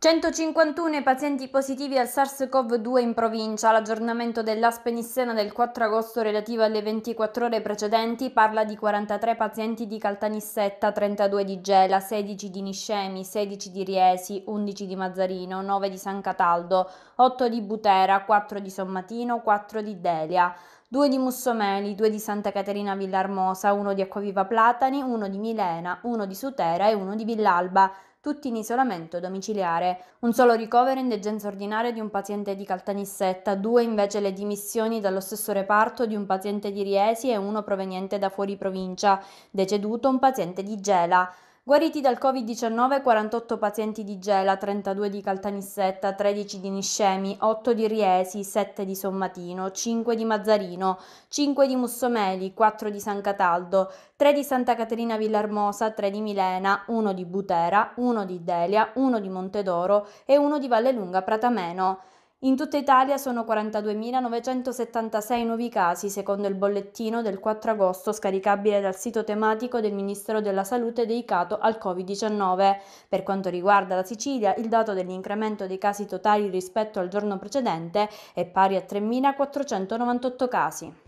151 pazienti positivi al SARS-CoV-2 in provincia. L'aggiornamento dell'Aspenissena del 4 agosto relativo alle 24 ore precedenti parla di 43 pazienti di Caltanissetta, 32 di Gela, 16 di Niscemi, 16 di Riesi, 11 di Mazzarino, 9 di San Cataldo, 8 di Butera, 4 di Sommatino, 4 di Delia due di Mussomeli, due di Santa Caterina Villarmosa, uno di Acquaviva Platani, uno di Milena, uno di Sutera e uno di Villalba, tutti in isolamento domiciliare. Un solo ricovero in degenza ordinaria di un paziente di Caltanissetta, due invece le dimissioni dallo stesso reparto di un paziente di Riesi e uno proveniente da fuori provincia, deceduto un paziente di Gela. Guariti dal Covid-19 48 pazienti di Gela, 32 di Caltanissetta, 13 di Niscemi, 8 di Riesi, 7 di Sommatino, 5 di Mazzarino, 5 di Mussomeli, 4 di San Cataldo, 3 di Santa Caterina Villarmosa, 3 di Milena, 1 di Butera, 1 di Delia, 1 di Montedoro e 1 di Vallelunga Pratameno. In tutta Italia sono 42.976 nuovi casi, secondo il bollettino del 4 agosto scaricabile dal sito tematico del Ministero della Salute dedicato al Covid-19. Per quanto riguarda la Sicilia, il dato dell'incremento dei casi totali rispetto al giorno precedente è pari a 3.498 casi.